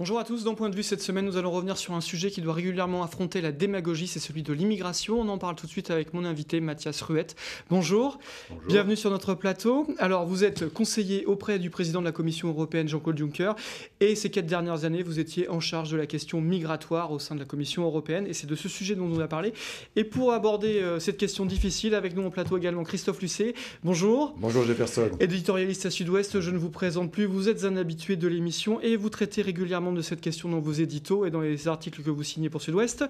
Bonjour à tous, dans Point de vue cette semaine, nous allons revenir sur un sujet qui doit régulièrement affronter la démagogie, c'est celui de l'immigration. On en parle tout de suite avec mon invité Mathias Ruette. Bonjour. bienvenue sur notre plateau. Alors vous êtes conseiller auprès du président de la Commission européenne Jean-Claude Juncker et ces quatre dernières années, vous étiez en charge de la question migratoire au sein de la Commission européenne et c'est de ce sujet dont on a parlé. Et pour aborder euh, cette question difficile, avec nous en plateau également Christophe Lucet. Bonjour. Bonjour personnes Éditorialiste à Sud-Ouest, je ne vous présente plus, vous êtes un habitué de l'émission et vous traitez régulièrement de cette question dans vos éditos et dans les articles que vous signez pour Sud-Ouest.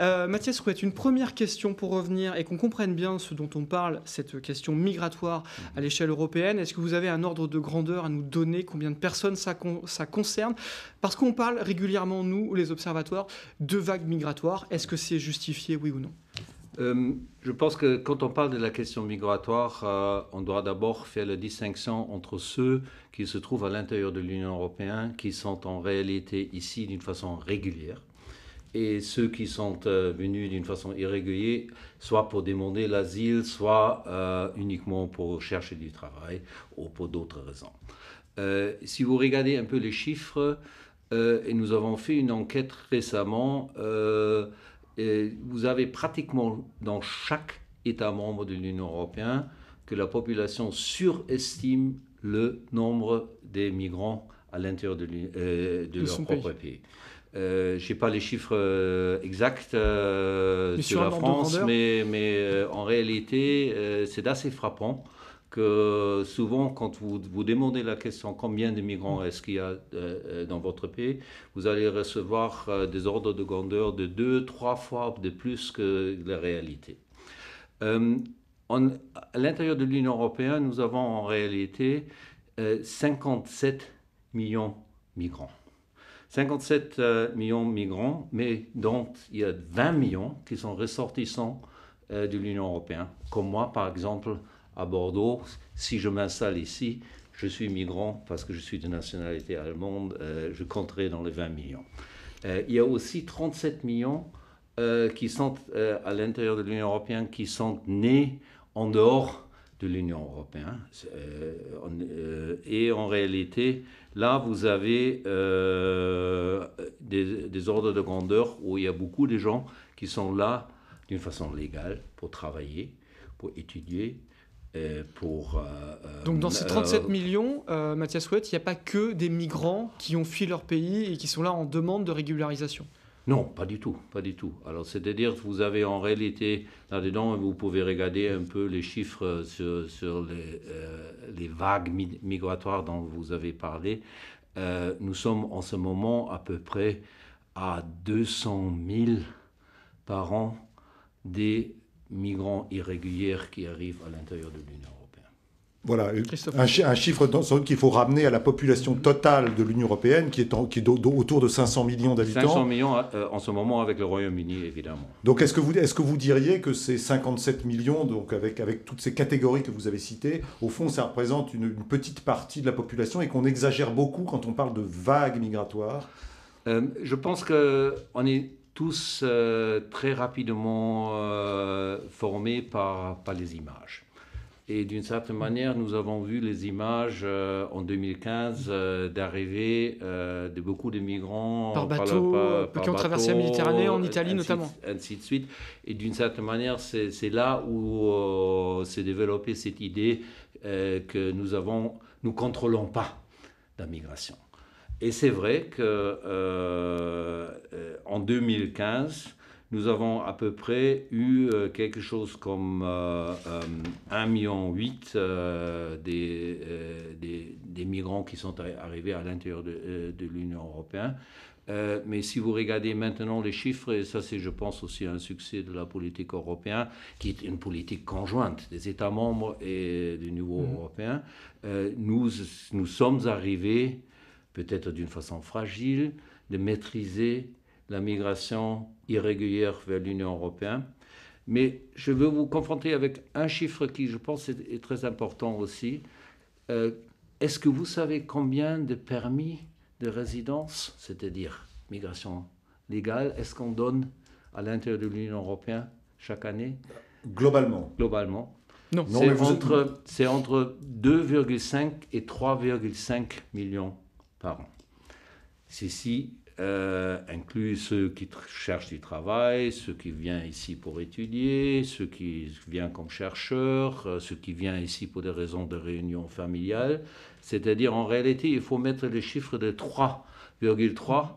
Euh, Mathias souhaite une première question pour revenir et qu'on comprenne bien ce dont on parle, cette question migratoire à mhm. l'échelle européenne. Est-ce que vous avez un ordre de grandeur à nous donner Combien de personnes ça, ça concerne Parce qu'on parle régulièrement, nous, les observatoires, de vagues migratoires. Est-ce que c'est justifié, oui ou non euh, je pense que quand on parle de la question migratoire, euh, on doit d'abord faire la distinction entre ceux qui se trouvent à l'intérieur de l'Union européenne, qui sont en réalité ici d'une façon régulière, et ceux qui sont euh, venus d'une façon irrégulière, soit pour demander l'asile, soit uniquement pour chercher du travail ou pour d'autres raisons. si vous regardez un peu les chiffres, et nous avons fait une enquête récemment, vous avez pratiquement dans chaque État membre de l'Union européenne que la population surestime le nombre des migrants à l'intérieur de, euh, leur propre pays. Euh, je n'ai pas les chiffres euh, exacts de sur la France, mais, mais en réalité, c'est assez frappant que souvent, quand vous vous demandez la question combien de migrants est-ce qu'il y a euh, dans votre pays, vous allez recevoir euh, des ordres de grandeur de deux, trois fois de plus que la réalité. Euh, à l'intérieur de l'Union européenne, nous avons en réalité 57 millions de migrants. 57 millions de migrants, mais dont il y a 20 millions qui sont ressortissants de l'Union européenne, comme moi par exemple à Bordeaux. Si je m'installe ici, je suis migrant parce que je suis de nationalité allemande, euh, je compterai dans les 20 millions. Euh, il y a aussi 37 millions euh, qui sont à l'intérieur de l'Union européenne, qui sont nés en dehors de l'Union européenne. et en réalité, là, vous avez des, des ordres de grandeur où il y a beaucoup de gens qui sont là d'une façon légale pour travailler, pour étudier, euh, pour, euh, euh, Donc dans ces 37 millions, Mathias souhaite il n'y a pas que des migrants qui ont fui leur pays et qui sont là en demande de régularisation. Non, pas du tout, pas du tout. Alors c'est-à-dire que vous avez en réalité là-dedans, vous pouvez regarder un peu les chiffres sur, les, les, vagues migratoires dont vous avez parlé. nous sommes en ce moment à peu près à 200 000 par an des migrants irréguliers qui arrivent à l'intérieur de l'Union européenne. Voilà, un, un, chiffre qu'il faut ramener à la population totale de l'Union européenne, qui est, qui autour de 500 millions d'habitants. 500 millions euh, en ce moment avec le Royaume-Uni, évidemment. Donc est-ce que, vous, est que vous diriez que ces 57 millions, donc avec, avec toutes ces catégories que vous avez citées, au fond, ça représente une, petite partie de la population et qu'on exagère beaucoup quand on parle de vagues migratoires euh, Je pense qu'on est tous euh, très rapidement euh, formés par, les images. Et d'une certaine manière, nous avons vu les images euh, en 2015 d'arrivée de beaucoup de migrants par bateau, qui ont traversé la Méditerranée, en Italie notamment. ainsi de suite. Et d'une certaine manière, c'est là où s'est développée cette idée que nous avons, nous contrôlons pas la migration. Et c'est vrai que euh, euh, en 2015, nous avons à peu près eu euh, quelque chose comme 1,8 million des, des, des, migrants qui sont arrivés à l'intérieur de, l'Union européenne. mais si vous regardez maintenant les chiffres, et ça c'est je pense aussi un succès de la politique européenne, qui est une politique conjointe des États membres et du niveau mmh. européen, nous, nous sommes arrivés peut-être d'une façon fragile, de maîtriser la migration irrégulière vers l'Union européenne. Mais je veux vous confronter avec un chiffre qui, je pense, est, très important aussi. Euh, est-ce que vous savez combien de permis de résidence, c'est-à-dire migration légale, est-ce qu'on donne à l'intérieur de l'Union européenne chaque année Globalement. Globalement. Non, c'est entre, entre 2,5 et 3,5 millions Ceci euh, inclut ceux qui cherchent du travail, ceux qui viennent ici pour étudier, ceux qui viennent comme chercheurs, euh, ceux qui viennent ici pour des raisons de réunion familiale. C'est-à-dire, en réalité, il faut mettre les chiffres de 3,3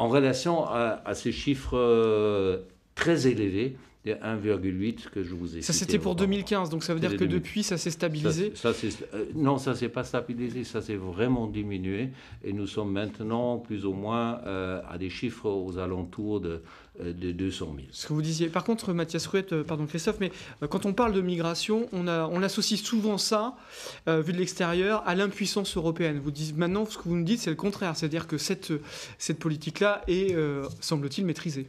en relation à, ces chiffres euh, très élevés 1,8 que je vous ai Ça, c'était pour 2015, donc ça veut dire que depuis, ça s'est stabilisé ça, euh, Non, ça ne s'est pas stabilisé, ça s'est vraiment diminué. Et nous sommes maintenant plus ou moins euh, à des chiffres aux alentours de, euh, de 200 000. Ce que vous disiez. Par contre, Mathias Ruette, pardon Christophe, mais quand on parle de migration, on, a, on associe souvent ça, vu de l'extérieur, à l'impuissance européenne. Vous dites, maintenant, ce que vous nous dites, c'est le contraire. C'est-à-dire que cette, cette politique-là est, semble-t-il, maîtrisée.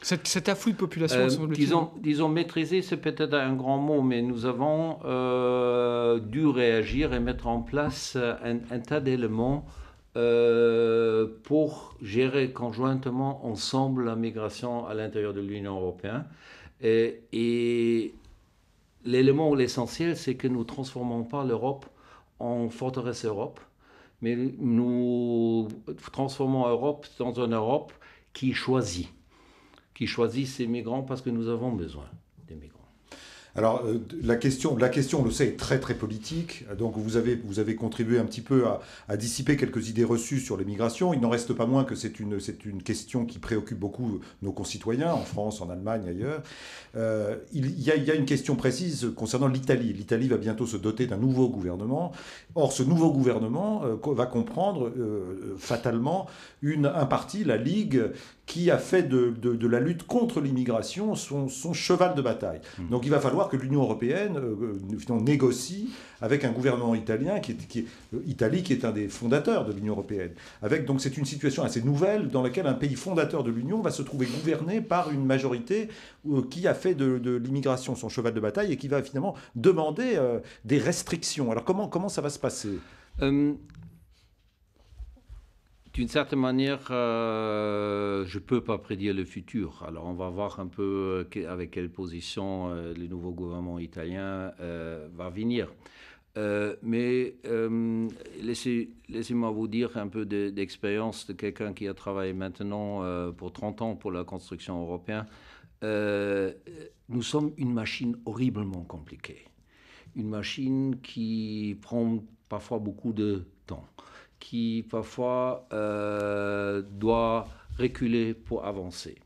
Cet, cet afflux de population, euh, disons, disons maîtriser, c'est peut-être un grand mot, mais nous avons euh, dû réagir et mettre en place un, tas d'éléments euh, pour gérer conjointement ensemble la migration à l'intérieur de l'Union européenne. Et, l'élément ou l'essentiel, c'est que nous ne transformons pas l'Europe en forteresse Europe, mais nous transformons l'Europe dans une Europe qui choisit qui choisissent ces migrants parce que nous avons besoin. Alors, euh, la question, la question, on le sait, est très très politique. Donc, vous avez, vous avez contribué un petit peu à, dissiper quelques idées reçues sur l'immigration. Il n'en reste pas moins que c'est une, c'est une question qui préoccupe beaucoup nos concitoyens, en France, en Allemagne, ailleurs. Euh, il, y a, il, une question précise concernant l'Italie. L'Italie va bientôt se doter d'un nouveau gouvernement. Or, ce nouveau gouvernement euh, va comprendre fatalement une, un parti, la Ligue, qui a fait de, de, de la lutte contre l'immigration son, son cheval de bataille. Hmm. Donc, il va falloir que l'Union européenne euh, euh, négocie avec un gouvernement italien, qui est, euh, Italie qui est un des fondateurs de l'Union européenne. Avec, donc c'est une situation assez nouvelle dans laquelle un pays fondateur de l'Union va se trouver gouverné par une majorité qui a fait de, l'immigration son cheval de bataille et qui va finalement demander des restrictions. Alors comment, comment ça va se passer d'une certaine manière, euh, je ne peux pas prédire le futur. Alors on va voir un peu euh, avec quelle position euh, le nouveau gouvernement italien va venir. mais laissez, moi vous dire un peu d'expérience de, quelqu'un qui a travaillé maintenant pour 30 ans pour la construction européenne. nous sommes une machine horriblement compliquée. Une machine qui prend parfois beaucoup de temps qui parfois euh, doit reculer pour avancer.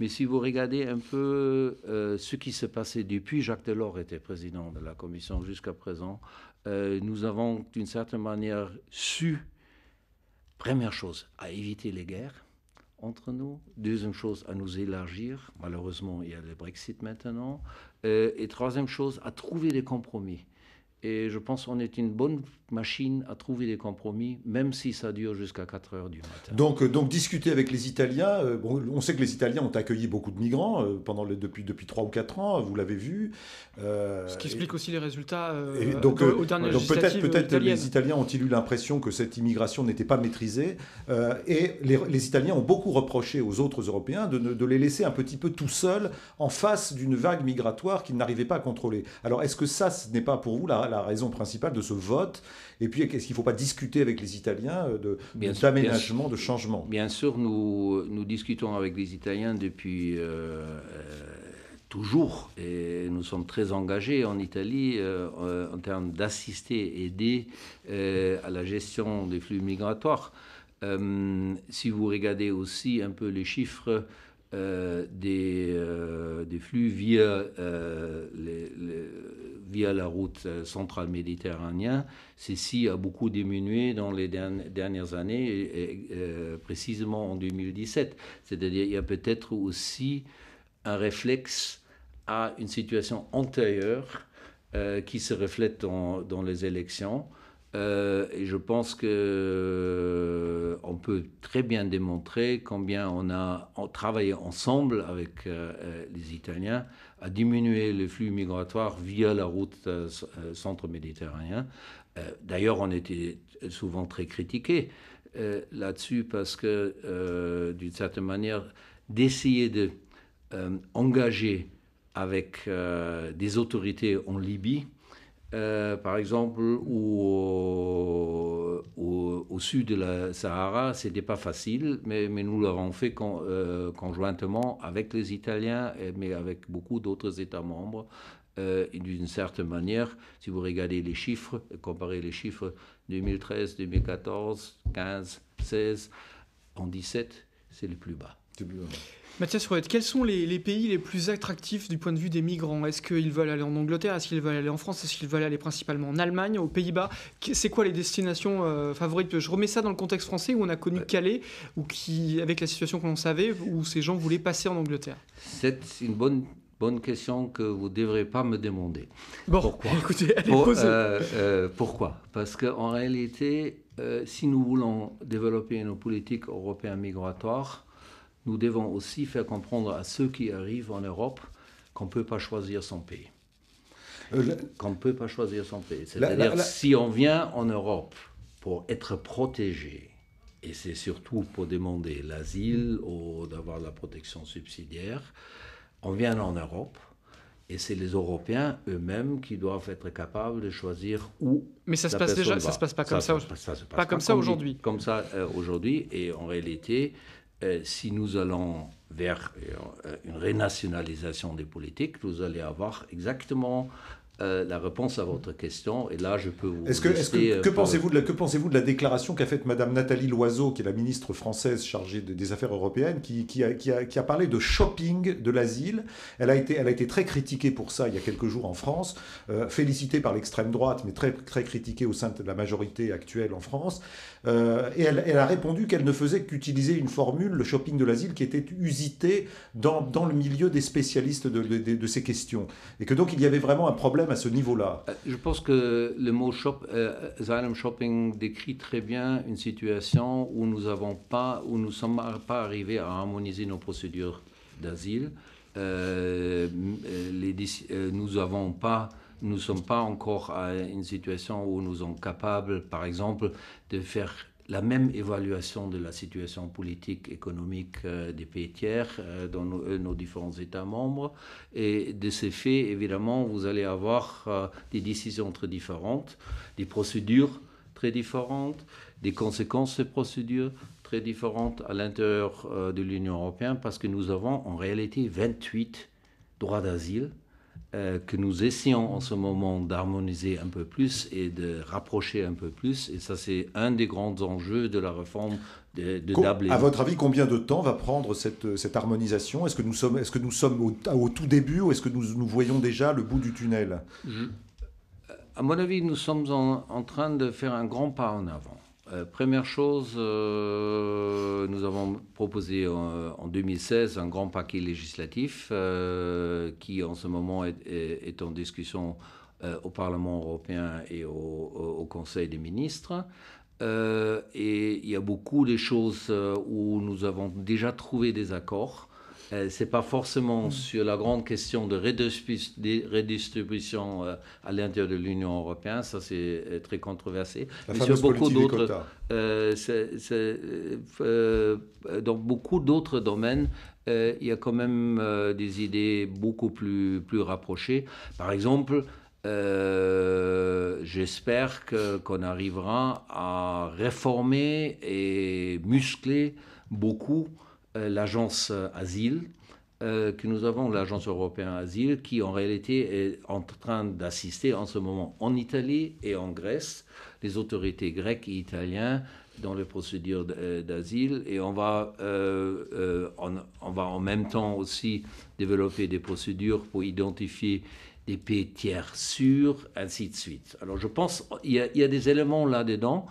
Mais si vous regardez un peu euh, ce qui s'est passé depuis Jacques Delors était président de la Commission jusqu'à présent, euh, nous avons d'une certaine manière su, première chose, à éviter les guerres entre nous, deuxième chose, à nous élargir, malheureusement il y a le Brexit maintenant, et troisième chose, à trouver des compromis. Et je pense qu'on est une bonne machine à trouver des compromis, même si ça dure jusqu'à 4 heures du matin. Donc, euh, donc discuter avec les Italiens, euh, on sait que les Italiens ont accueilli beaucoup de migrants euh, pendant depuis, depuis 3 ou 4 ans, vous l'avez vu. Ce qui explique aussi les résultats et donc, dernières donc peut-être, peut les Italiens ont-ils eu l'impression que cette immigration n'était pas maîtrisée. et les, Italiens ont beaucoup reproché aux autres Européens de, de les laisser un petit peu tout seuls en face d'une vague migratoire qu'ils n'arrivaient pas à contrôler. Alors est-ce que ça, ce n'est pas pour vous là? la raison principale de ce vote Et puis, est-ce qu'il ne faut pas discuter avec les Italiens euh, d'aménagement, de changement Bien sûr, nous, nous discutons avec les Italiens depuis euh, euh, toujours et nous sommes très engagés en Italie en termes d'assister, aider à la gestion des flux migratoires. si vous regardez aussi un peu les chiffres, euh, des, euh, des, flux via, euh, via la route centrale méditerranéenne. Ceci a beaucoup diminué dans les dernières années, et, précisément en 2017. C'est-à-dire il y a peut-être aussi un réflexe à une situation antérieure qui se reflète dans les élections euh, et je pense qu'on euh, peut très bien démontrer combien on a travaillé ensemble avec euh, les Italiens à diminuer le flux migratoire via la route centre méditerranéen. D'ailleurs, on était souvent très critiqués là-dessus parce que, d'une certaine manière, d'essayer de engager avec des autorités en Libye euh, par exemple, au, sud de la Sahara, ce n'était pas facile, mais, nous l'avons fait euh, conjointement avec les Italiens, mais avec beaucoup d'autres États membres. Euh, et D'une certaine manière, si vous regardez les chiffres, comparez les chiffres 2013, 2014, 15, 16, en 17, c'est le plus bas. Hein. Mathias Rouet, quels sont les, pays les plus attractifs du point de vue des migrants Est-ce qu'ils veulent aller en Angleterre Est-ce qu'ils veulent aller en France Est-ce qu'ils veulent aller principalement en Allemagne, aux Pays-Bas C'est quoi les destinations euh, favorites Je remets ça dans le contexte français où on a connu Calais, ou qui, avec la situation qu'on savait, où ces gens voulaient passer en Angleterre. C'est une bonne bonne question que vous ne devrez pas me demander. pourquoi euh, euh, Parce qu'en réalité, si nous voulons développer nos politiques européennes migratoires, nous devons aussi faire comprendre à ceux qui arrivent en Europe qu'on ne peut pas choisir son pays. Euh, qu'on ne peut pas choisir son pays. C'est-à-dire, si on vient en Europe pour être protégé, et c'est surtout pour demander l'asile ou d'avoir la protection subsidiaire, on vient en Europe. Et c'est les Européens eux-mêmes qui doivent être capables de choisir où. Mais ça se passe déjà, ça se passe pas comme ça. aujourd'hui. pas, comme ça aujourd'hui. Comme ça euh, aujourd'hui, et en réalité, euh, si nous allons vers euh, une renationalisation des politiques, vous allez avoir exactement euh, la réponse à votre question. Et là, je peux vous. Est-ce que, euh, que, pensez-vous de, la, déclaration qu'a faite Madame Nathalie Loiseau, qui est la ministre française chargée des affaires européennes, qui, qui, a, parlé de shopping de l'asile Elle a été, elle a été très critiquée pour ça il y a quelques jours en France, euh, félicitée par l'extrême droite, mais très très critiquée au sein de la majorité actuelle en France. et elle, a répondu qu'elle ne faisait qu'utiliser une formule, le shopping de l'asile, qui était usitée dans, dans, le milieu des spécialistes de ces questions, et que donc il y avait vraiment un problème à ce niveau-là. Euh, je pense que le mot euh, Asylum Shopping décrit très bien une situation où nous avons pas, où nous sommes pas arrivés à harmoniser nos procédures d'asile. Euh, nous avons pas nous ne sommes pas encore à une situation où nous sommes capables, par exemple, de faire la même évaluation de la situation politique, économique euh, des pays tiers euh, dans euh, nos, différents États membres. Et de ces faits, évidemment, vous allez avoir des décisions très différentes, des procédures très différentes, des conséquences de procédures très différentes à l'intérieur de l'Union européenne, parce que nous avons en réalité 28 droits d'asile euh, que nous essayons en ce moment d'harmoniser un peu plus et de rapprocher un peu plus. Et ça, c'est un des grands enjeux de la réforme de, de Dablé. À votre avis, combien de temps va prendre cette, euh, harmonisation Est-ce que nous sommes, est-ce que nous sommes au, tout début ou est-ce que nous, nous, voyons déjà le bout du tunnel euh, À mon avis, nous sommes en train de faire un grand pas en avant. Euh, première chose, euh, nous avons proposé euh, en, 2016 un grand paquet législatif qui en ce moment est, en discussion au Parlement européen et au Conseil des ministres. et il y a beaucoup de choses où nous avons déjà trouvé des accords. Ce euh, c'est pas forcément hmm. sur la grande question de redistribution euh, à l'intérieur de l'Union européenne, ça c'est euh, très controversé, la mais sur beaucoup d'autres, dans beaucoup d'autres domaines, il y a quand même des idées beaucoup plus, plus rapprochées. Par exemple, j'espère qu'on arrivera à réformer et muscler beaucoup euh, l'agence euh, Asile, euh, que nous avons, l'Agence européenne Asile, qui en réalité est en train d'assister en ce moment en Italie et en Grèce, les autorités grecques et italiennes dans les procédures d'asile. Et on va, on, va en même temps aussi développer des procédures pour identifier des pays tiers sûrs, ainsi de suite. Alors je pense qu'il y, y, a des éléments là-dedans.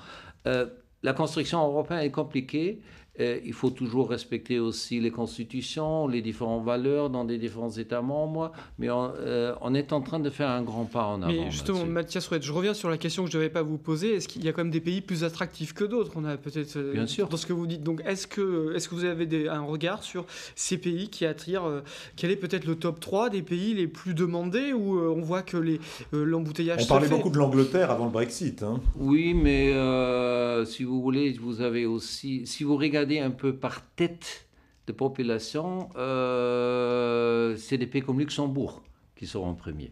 la construction européenne est compliquée il faut toujours respecter aussi les constitutions, les différentes valeurs dans les différents États membres, mais euh, on, est en train de faire un grand pas en avant. Mais justement, Mathias je reviens sur la question que je devais pas vous poser. Est-ce qu'il y a quand même des pays plus attractifs que d'autres On a peut-être. Euh, Bien sûr. Dans ce que vous dites. Donc, est-ce que, est que vous avez un regard sur ces pays qui attirent euh, Quel est peut-être le top 3 des pays les plus demandés où on voit que l'embouteillage. on parlait beaucoup de l'Angleterre avant le Brexit. Hein. Oui, mais si vous voulez, vous avez aussi. Si vous regardez un peu par tête de population, euh, c'est des pays comme Luxembourg qui seront premiers.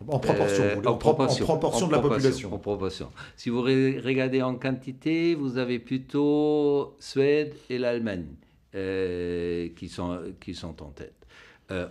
premier. En proportion, euh, en, proportion, en, proportion, de la population. En proportion. Si vous regardez en quantité, vous avez plutôt Suède et l'Allemagne euh, qui, sont, qui sont en tête.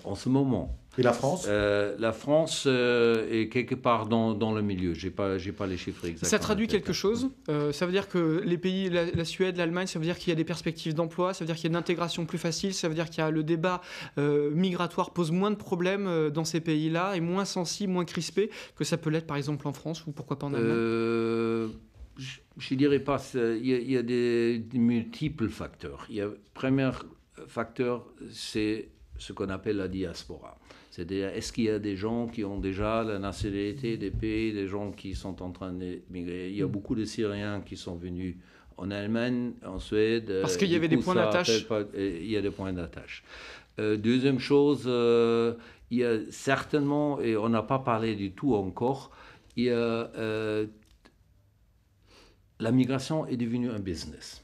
en ce moment, et la France euh, La France euh, est quelque part dans, le milieu. Je n'ai pas, pas les chiffres exacts. Ça traduit quelque chose euh, Ça veut dire que les pays, la, Suède, l'Allemagne, ça veut dire qu'il y a des perspectives d'emploi, ça veut dire qu'il y a une intégration plus facile, ça veut dire qu'il y a le débat migratoire pose moins de problèmes dans ces pays-là et moins sensible, moins crispé que ça peut l'être par exemple en France ou pourquoi pas en Allemagne je ne dirais pas, il y, a, des, multiples facteurs. Le premier facteur, c'est ce qu'on appelle la diaspora. C'est-à-dire, est-ce qu'il y a des gens qui ont déjà la nationalité des pays, des gens qui sont en train migrer. Il y a mm. beaucoup de Syriens qui sont venus en Allemagne, en Suède. Parce euh, qu'il y avait des points d'attache. Euh, il y a des points d'attache. Euh, deuxième chose, il y a certainement, et on n'a pas parlé du tout encore, il la migration est devenue un business.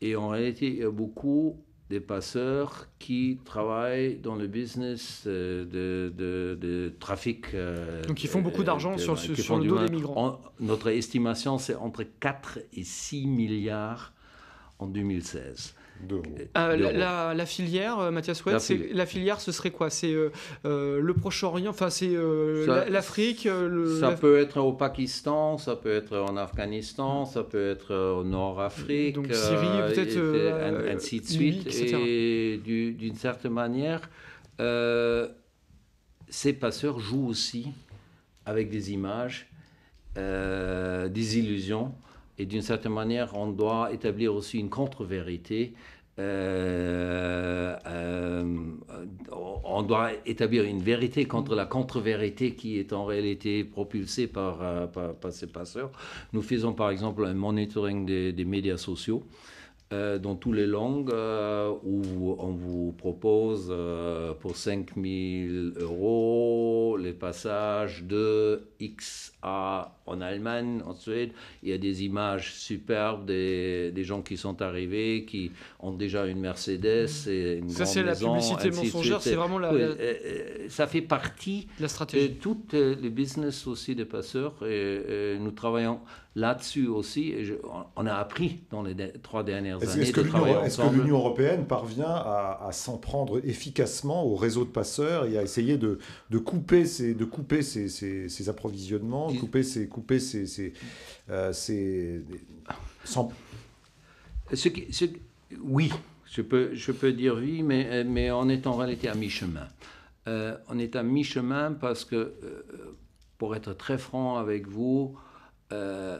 Et en réalité, il y a beaucoup des passeurs qui travaillent dans le business euh, de, trafic. Euh, Donc ils font beaucoup euh, d'argent sur, le dos des migrants. notre estimation, c'est entre 4 et 6 milliards en 2016. Euh, la, filière, euh, Mathias Oued, la, la, filière, ce serait quoi C'est euh, le Proche-Orient, enfin c'est l'Afrique Ça peut être au Pakistan, ça peut être en Afghanistan, mm. ça peut être au Nord-Afrique. Donc Syrie, peut-être. ainsi de suite. Et d'une certaine manière, ces passeurs jouent aussi avec des images, des illusions. Et d'une certaine manière, on doit établir aussi une contre-vérité. Euh, euh, on doit établir une vérité contre la contre-vérité qui est en réalité propulsée par, ces euh, passeurs. Nous faisons par exemple un monitoring des médias sociaux. Euh, dans toutes les langues euh, où on vous propose euh, pour 5000 euros les passages de X à en Allemagne, en Suède. Il y a des images superbes des, des gens qui sont arrivés, qui ont déjà une Mercedes mm. et une ça, c'est la publicité mensongère, c'est vraiment euh, euh, Ça fait partie la stratégie. de tout euh, le business aussi des passeurs. Et, nous travaillons là-dessus aussi. Et on a appris dans les trois dernières années. Est-ce que, l'Union, européenne parvient à, s'en prendre efficacement au réseau de passeurs et à essayer de, de couper ces de couper ses, approvisionnements, couper ces couper ses, ce qui, oui, je peux, je peux dire oui, mais, on est en réalité à mi-chemin. Euh, on est à mi-chemin parce que, euh, pour être très franc avec vous, euh,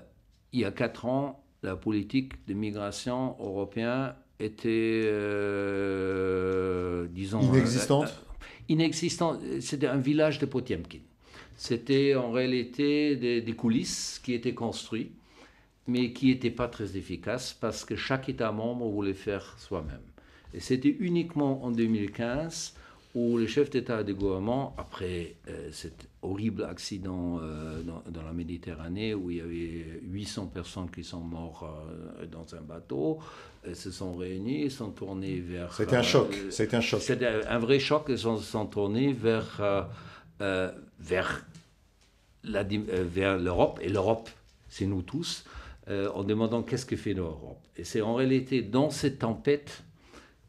il y a quatre ans, la politique de migration européenne était, disons... Inexistante Inexistante. C'était un village de Potemkin. C'était en réalité des, des coulisses qui étaient construites mais qui n'était pas très efficace parce que chaque État membre voulait faire soi-même. Et c'était uniquement en 2015 où les chefs d'État et de gouvernement, après euh, cet horrible accident euh, dans, la Méditerranée où il y avait 800 personnes qui sont mortes euh, dans un bateau, se sont réunis, sont tournés vers... C'était un choc, c'était un choc. C'était un vrai choc, ils sont, sont tournés vers, vers l'Europe, et l'Europe, c'est nous tous. Euh, en demandant qu'est-ce que fait l'Europe. Et c'est en réalité dans cette tempête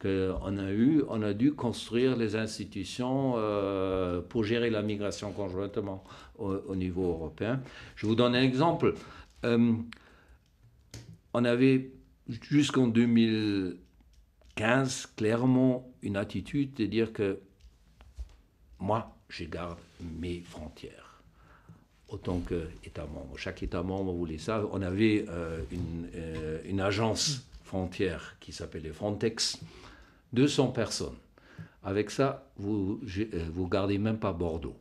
qu'on a eu, on a dû construire les institutions euh, pour gérer la migration conjointement au, niveau européen. Je vous donne un exemple. Euh, on avait jusqu'en 2015 clairement une attitude de dire que moi, je garde mes frontières autant qu'État membre. Chaque État membre voulait savez On avait euh, euh, une, agence frontière qui s'appelait Frontex, 200 personnes. Avec ça, vous ne euh, gardez même pas Bordeaux.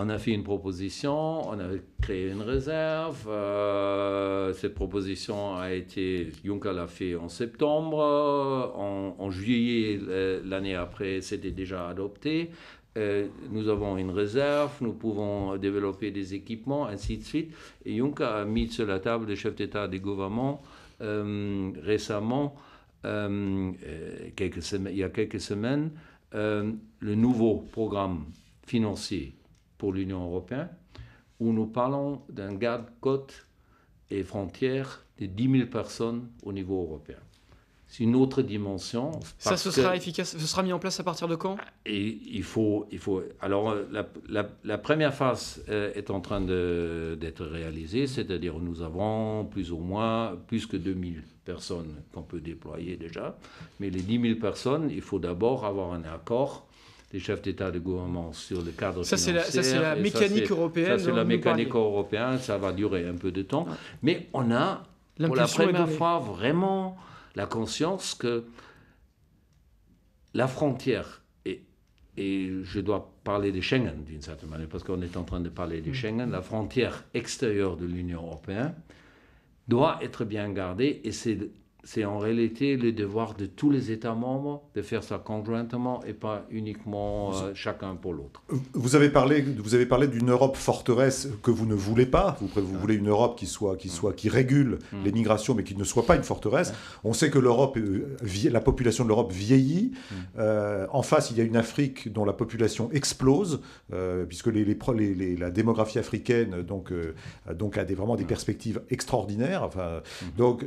on a fait une proposition, on a créé une réserve. cette proposition a été, Juncker l'a fait en septembre. En, en juillet, l'année après, c'était déjà adopté. Euh, nous avons une réserve, nous pouvons développer des équipements, ainsi de suite. Et Juncker a mis sur la table des chefs d'État des gouvernements euh, récemment, euh, il y a quelques semaines, le nouveau programme financier pour l'Union européenne, où nous parlons d'un garde-côte et frontière de 10 000 personnes au niveau européen. C'est une autre dimension. Ça, ce sera efficace, ce sera mis en place à partir de quand Et il faut, il faut. Alors, euh, la, première phase euh, est en train d'être réalisée, c'est-à-dire nous avons plus ou moins plus que 2000 personnes qu'on peut déployer déjà. Mais les 10 000 personnes, il faut d'abord avoir un accord des chefs d'État de gouvernement sur le cadre ça, financier. ça, c'est la mécanique européenne. Ça, c'est la mécanique européenne. Ça va durer un peu de temps. Mais on a, pour la première fois, vraiment la conscience que la frontière, et, et je dois parler de Schengen d'une certaine manière, parce qu'on est en train de parler de mm. Schengen, la frontière extérieure de l'Union européenne doit être bien gardée, et c'est c'est en réalité le devoir de tous les États membres de faire ça conjointement et pas uniquement euh, chacun pour l'autre. Vous avez parlé, vous avez parlé d'une Europe forteresse que vous ne voulez pas. Vous, voulez une Europe qui soit, qui soit, qui régule mm. les migrations, mais qui ne soit pas une forteresse. On sait que l'Europe, euh, la population de l'Europe vieillit. Mm. Euh, en face, il y a une Afrique dont la population explose, puisque les, la démographie africaine donc donc a des, vraiment des mm. perspectives extraordinaires. donc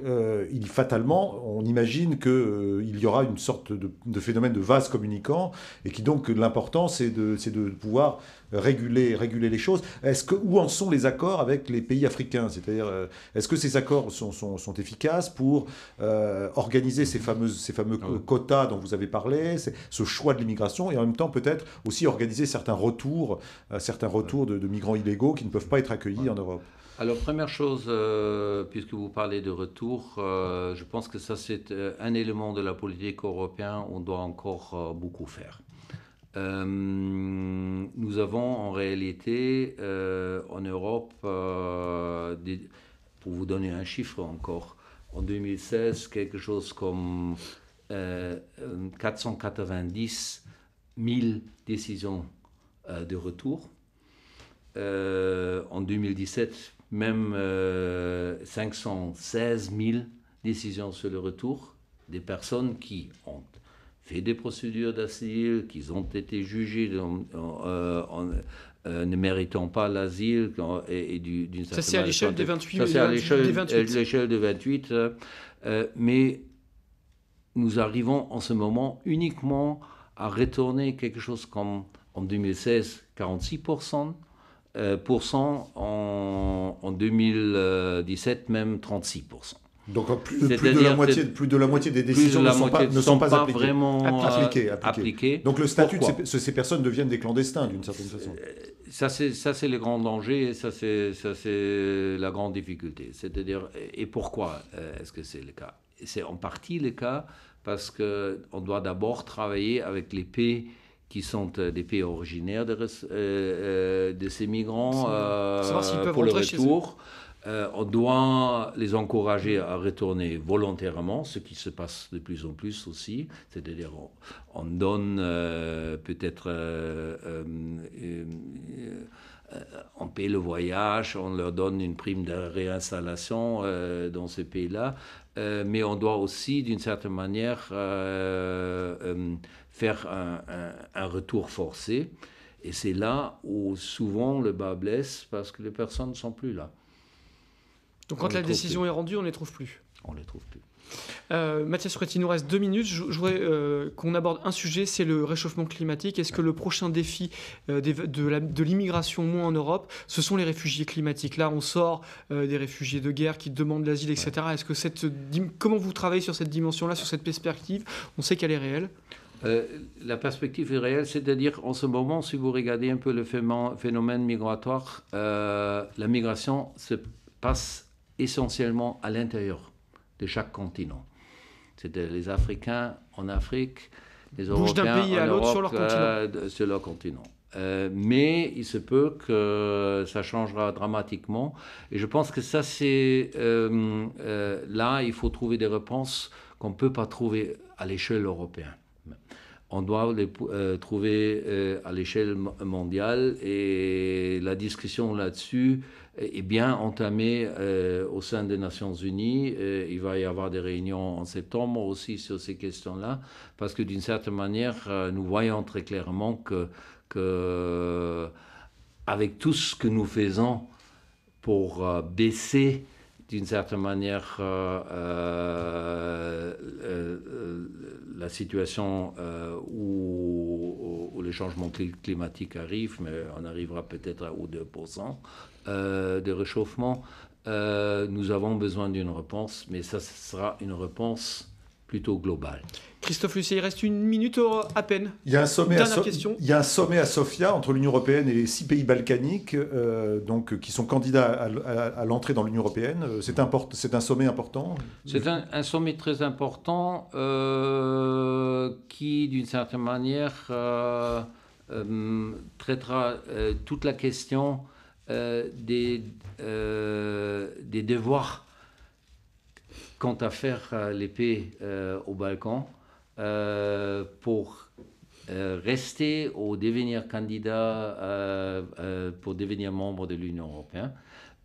il fatalement on imagine qu'il euh, y aura une sorte de, phénomène de vase communicant et qui donc l'important c'est de, pouvoir réguler, réguler les choses. Est-ce que où en sont les accords avec les pays africains C'est-à-dire, euh, est-ce que ces accords sont, sont, efficaces pour euh, organiser ces fameuses ces fameux ah quotas dont vous avez parlé, ce choix de l'immigration et en même temps peut-être aussi organiser certains retours, certains retours de migrants illégaux qui ne peuvent pas être accueillis en Europe alors, première chose, euh, puisque vous parlez de retour, euh, je pense que ça, c'est euh, un élément de la politique européenne, on doit encore beaucoup faire. nous avons en réalité en Europe, pour vous donner un chiffre encore, en 2016, quelque chose comme 490 000 décisions de retour. en 2017, même 516 euh, 000 décisions sur le retour des personnes qui ont fait des procédures d'asile, qui ont été jugées en, euh, euh, ne méritant pas l'asile. Et, Ça, c'est à l'échelle des 28. de 28 mais nous arrivons en ce moment uniquement à retourner quelque chose comme en 2016, 46%. Euh, en, en 2017, même 36 donc plus, de la moitié, plus, de la moitié, des décisions ne, sont pas, appliquées. Vraiment euh, appliquées, Donc le statut de ces, personnes deviennent des clandestins d'une certaine façon. Euh, ça c'est le grand danger et ça c'est la grande difficulté. C'est-à-dire et pourquoi est-ce que c'est le cas C'est en partie le cas parce qu'on doit d'abord travailler avec les pays qui sont euh, des pays originaires de, euh, euh, ces migrants pour le retour. on doit les encourager à retourner volontairement, ce qui se passe de plus en plus aussi. C'est-à-dire, on, donne peut-être on paye le voyage, on leur donne une prime de réinstallation dans ces pays-là, mais on doit aussi, d'une certaine manière, faire un, retour forcé. Et c'est là où souvent le bas blesse parce que les personnes ne sont plus là. Donc quand la décision est rendue, on ne les trouve plus On ne les trouve plus. Euh, Mathias il nous reste deux minutes. Je, voudrais euh, qu'on aborde un sujet, c'est le réchauffement climatique. Est-ce que le prochain défi euh, de l'immigration, moins en Europe, ce sont les réfugiés climatiques Là, on sort euh, des réfugiés de guerre qui demandent l'asile, etc. Est-ce que cette, comment vous travaillez sur cette dimension-là, sur cette perspective On sait qu'elle est réelle. Euh, la perspective est réelle, c'est-à-dire en ce moment, si vous regardez un peu le phénomène migratoire, euh, la migration se passe essentiellement à l'intérieur de chaque continent. C'est-à-dire les Africains en Afrique, les Européens d'un pays à l'autre euh, sur leur continent. mais il se peut que ça changera dramatiquement. Et je pense que ça, c'est là, il faut trouver des réponses qu'on ne peut pas trouver à l'échelle européenne on doit les euh, trouver euh, à l'échelle mondiale et la discussion là-dessus est bien entamée euh, au sein des Nations Unies. il va y avoir des réunions en septembre aussi sur ces questions-là parce que d'une certaine manière, nous voyons très clairement que, que, avec tout ce que nous faisons pour baisser d'une certaine manière euh, euh, euh, la situation où, les changements climatiques arrivent, mais on arrivera peut-être à, aux 2% de réchauffement. nous avons besoin d'une réponse, mais ça sera une réponse plutôt Christophe Lucet, il reste une minute euh, à peine. Il y a un sommet, à, Sofia entre l'Union européenne et les six pays balkaniques euh, donc, euh, qui sont candidats à, l'entrée dans l'Union européenne. C'est un sommet important C'est un, sommet très important qui, d'une certaine manière, traitera toute la question des devoirs quant à faire euh, l'épée euh, au Balkan, euh, pour rester ou devenir candidat, pour devenir membre de l'Union européenne,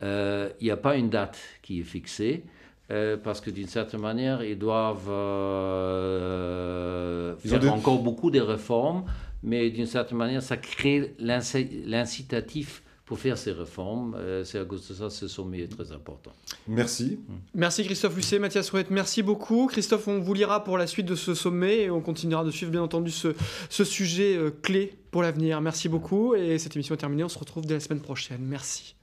il n'y a pas une date qui est fixée. parce que d'une certaine manière, ils doivent faire encore beaucoup de réformes, mais d'une certaine manière, ça crée l'incitatif pour faire ces réformes. Euh, c'est à cause de ça ce sommet est très important. Merci. Merci Christophe Lucet, Mathias Rouette, merci beaucoup. Christophe, on vous lira pour la suite de ce sommet et on continuera de suivre bien entendu ce, ce sujet euh, clé pour l'avenir. Merci beaucoup et cette émission est terminée. On se retrouve dès la semaine prochaine. Merci.